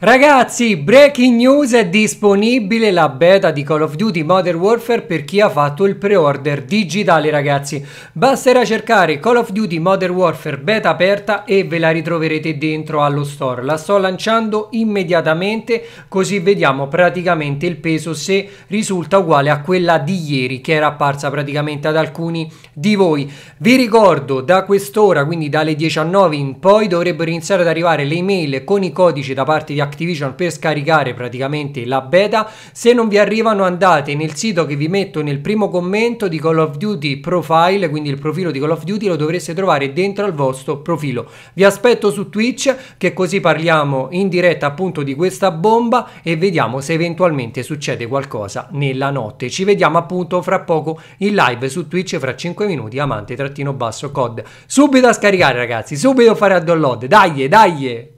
Ragazzi, breaking news è disponibile la beta di Call of Duty Modern Warfare per chi ha fatto il pre-order digitale ragazzi. Basterà cercare Call of Duty Modern Warfare beta aperta e ve la ritroverete dentro allo store. La sto lanciando immediatamente così vediamo praticamente il peso se risulta uguale a quella di ieri che era apparsa praticamente ad alcuni di voi. Vi ricordo da quest'ora, quindi dalle 19 in poi dovrebbero iniziare ad arrivare le email con i codici da parte di Activision per scaricare praticamente la beta. Se non vi arrivano andate nel sito che vi metto nel primo commento di Call of Duty Profile, quindi il profilo di Call of Duty lo dovreste trovare dentro al vostro profilo. Vi aspetto su Twitch che così parliamo in diretta appunto di questa bomba e vediamo se eventualmente succede qualcosa nella notte. Ci vediamo appunto fra poco in live su Twitch fra 5 minuti amante-cod. basso Subito a scaricare ragazzi, subito a fare a download, dai dai!